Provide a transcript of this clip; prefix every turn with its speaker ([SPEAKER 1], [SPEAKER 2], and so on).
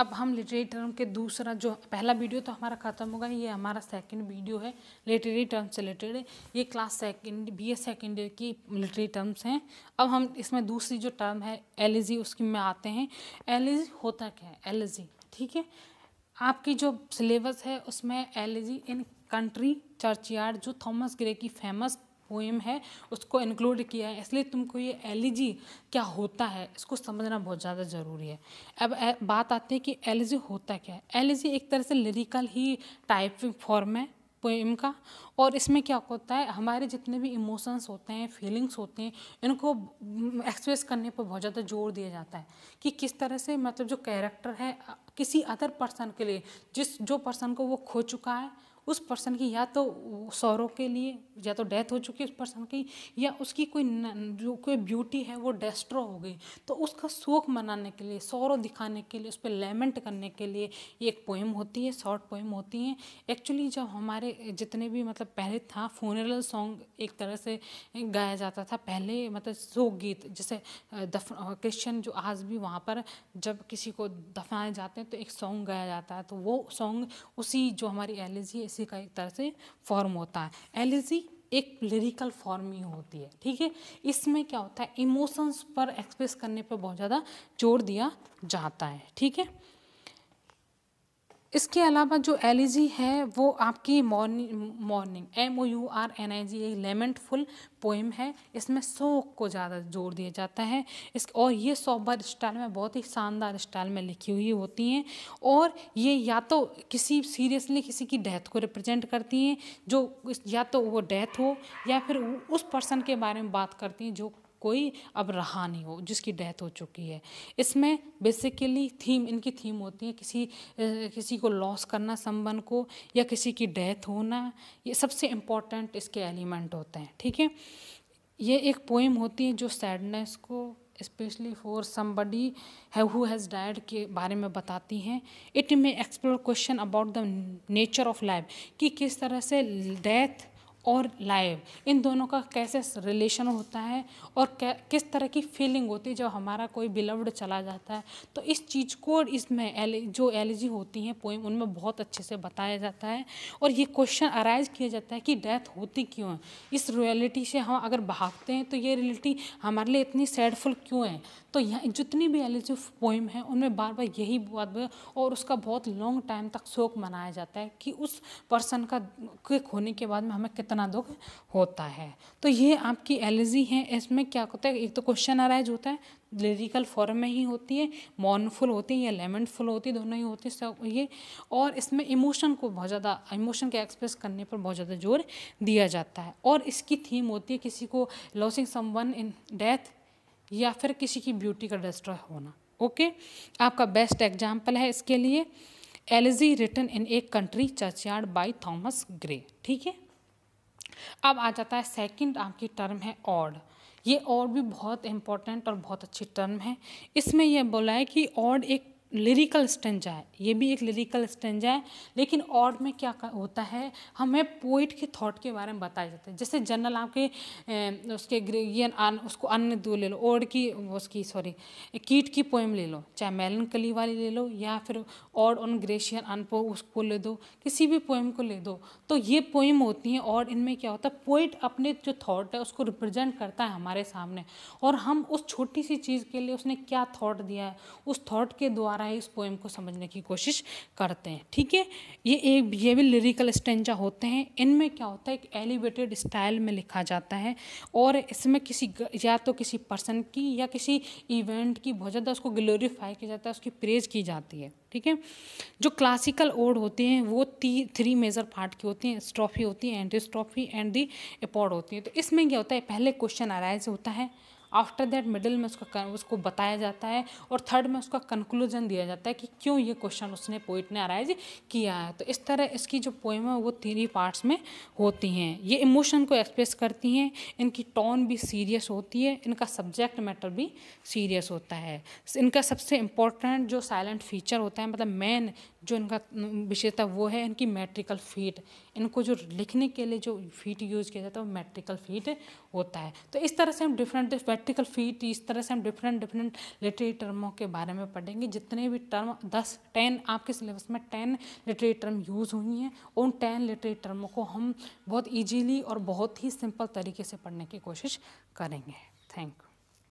[SPEAKER 1] अब हम literary term के दूसरा जो पहला वीडियो तो हमारा ख़त्म होगा ये हमारा सेकंड वीडियो है लिटरेरी टर्म से रिलेटेड ये class second B S second year की लिटरेरी टर्म्स हैं अब हम इसमें दूसरी जो टर्म है एल उसकी में आते हैं एल होता क्या है एल ठीक है आपकी जो सिलेबस है उसमें एल इन कंट्री चर्चयार्ड जो थॉमस ग्रे की फेमस पोएम है उसको इंक्लूड किया है इसलिए तुमको ये एलिजी क्या होता है इसको समझना बहुत ज़्यादा ज़रूरी है अब बात आती है कि एलिजी होता क्या है एलिजी एक तरह से लिरिकल ही टाइप फॉर्म है पोएम का और इसमें क्या होता है हमारे जितने भी इमोशंस होते हैं फीलिंग्स होते हैं इनको एक्सप्रेस करने पर बहुत ज़्यादा जोर दिया जाता है कि किस तरह से मतलब जो कैरेक्टर है किसी अदर पर्सन के लिए जिस जो पर्सन को वो खो चुका है उस पर्सन की या तो सौरों के लिए या तो डेथ हो चुकी है उस पर्सन की या उसकी कोई न, जो कोई ब्यूटी है वो डेस्ट्रो हो गई तो उसका शोक मनाने के लिए सौरव दिखाने के लिए उस पर लेमेंट करने के लिए एक पोइम होती है शॉर्ट पोइम होती है एक्चुअली जब हमारे जितने भी मतलब पहले था फोनरल सॉन्ग एक तरह से गाया जाता था पहले मतलब शोक गीत जैसे क्रिश्चन जो आज भी वहाँ पर जब किसी को दफनाए जाते हैं तो एक सॉन्ग गाया जाता है तो वो सॉन्ग उसी जो हमारी एलिजी है एलएलसी का एक तरह से फॉर्म होता है एलएलसी एक लिरिकल फॉर्म ही होती है ठीक है इसमें क्या होता है इमोशंस पर एक्सप्रेस करने पर बहुत ज़्यादा जोर दिया जाता है ठीक है इसके अलावा जो एलिजी है वो आपकी morning morning M O U R N I G एक लेमेंटफुल पोइम है इसमें शोक को ज़्यादा जोर दिया जाता है इस और ये सोबर स्टाइल में बहुत ही शानदार स्टाइल में लिखी हुई होती हैं और ये या तो किसी सीरियसली किसी की डेथ को रिप्रेजेंट करती हैं जो या तो वो डेथ हो या फिर उस पर्सन के बारे में बात करती हैं जो कोई अब रहा नहीं हो जिसकी डेथ हो चुकी है इसमें बेसिकली थीम इनकी थीम होती है किसी किसी को लॉस करना संबंध को या किसी की डेथ होना ये सबसे इम्पॉर्टेंट इसके एलिमेंट होते हैं ठीक है ये एक पोइम होती है जो सैडनेस को specially for somebody who has died के बारे में बताती हैं it may explore question about the nature of life कि किस तरह से डेथ और लाइव इन दोनों का कैसे रिलेशन होता है और किस तरह की फीलिंग होती है जब हमारा कोई बिलव्ड चला जाता है तो इस चीज़ को इसमें एल जो एलर्जी होती हैं पोइम उनमें बहुत अच्छे से बताया जाता है और ये क्वेश्चन अराइज किया जाता है कि डेथ होती क्यों है इस रियलिटी से हम अगर भागते हैं तो ये रियलिटी हमारे लिए इतनी सैडफुल क्यों है तो यहाँ जितनी भी एलिजिव पोइम है उनमें बार बार यही बात और उसका बहुत लॉन्ग टाइम तक शोक मनाया जाता है कि उस पर्सन का क्विक खोने के बाद में हमें कितना दुख होता है तो ये आपकी एलर्जी है इसमें क्या होता है एक तो क्वेश्चन अराइज होता है लिरिकल फॉर्म में ही होती है मॉर्नफुल होती है या लेमेंटफुल होती है दोनों ही होती है ये और इसमें इमोशन को बहुत ज़्यादा इमोशन के एक्सप्रेस करने पर बहुत ज़्यादा जोर दिया जाता है और इसकी थीम होती है किसी को लॉसिंग समवन इन डेथ या फिर किसी की ब्यूटी का डिस्ट्रॉय होना ओके आपका बेस्ट एग्जाम्पल है इसके लिए elegy written in a country churchyard by Thomas Gray ठीक है अब आ जाता है सेकंड आपकी टर्म है ऑड ये और भी बहुत इम्पॉर्टेंट और बहुत अच्छी टर्म है इसमें यह बोला है कि ऑड एक लिरिकल स्टेंजा है ये भी एक लिरिकल स्टेंजा है लेकिन और में क्या होता है हमें पोइट के थॉट के बारे में बताया जाता है जैसे जनरल आपके उसके ग्रेगियन आन, उसको अन्य दो ले लो ओड की उसकी सॉरी कीट की पोएम ले लो चाहे मेलन कली वाली ले लो या फिर और ऑन ग्रेशियन अनपो उसको ले दो किसी भी पोएम को ले दो तो ये पोएम होती है और इनमें क्या होता है पोइट अपने जो थाट है उसको रिप्रजेंट करता है हमारे सामने और हम उस छोटी सी चीज़ के लिए उसने क्या थाट दिया है उस थॉट के द्वारा सारा ही इस पोएम को समझने की कोशिश करते हैं ठीक है ये एक ये भी लिरिकल स्टेंजा होते हैं इनमें क्या होता है एक एलिवेटेड स्टाइल में लिखा जाता है और इसमें किसी या तो किसी पर्सन की या किसी इवेंट की बहुत ज़्यादा उसको ग्लोरीफाई किया जाता है उसकी प्रेज की जाती है ठीक है जो क्लासिकल ओड होते हैं वो ती थ्री मेजर पार्ट की होती हैं स्ट्रॉफी होती है एंटी स्ट्रॉफी एंड दी अपॉर्ड होती है तो इसमें क्या होता है पहले क्वेश्चन अराइज होता है आफ्टर दैट मिडिल में उसका उसको बताया जाता है और थर्ड में उसका कंक्लूजन दिया जाता है कि क्यों ये क्वेश्चन उसने पोइट ने अराइज किया है तो इस तरह इसकी जो पोएम है वो तीन ही पार्ट्स में होती हैं ये इमोशन को एक्सप्रेस करती हैं इनकी टोन भी सीरियस होती है इनका सब्जेक्ट मैटर भी सीरियस होता है इनका सबसे इम्पोर्टेंट जो साइलेंट फीचर होता है मतलब मेन जो इनका विशेषता वो है इनकी मैट्रिकल फीट इनको जो लिखने के लिए जो फीट यूज किया जाता है वो मैट्रिकल फीट होता है तो इस तरह से हम डिफरेंट प्रैक्टिकल फीट इस तरह से हम डिफरेंट डिफरेंट लिटरेरी टर्मों के बारे में पढ़ेंगे जितने भी टर्म दस टेन आपके सिलेबस में टेन लिटरेरी टर्म यूज़ हुई हैं उन टेन लिटरेरी टर्मों को हम बहुत ईजीली और बहुत ही सिंपल तरीके से पढ़ने की कोशिश करेंगे थैंक यू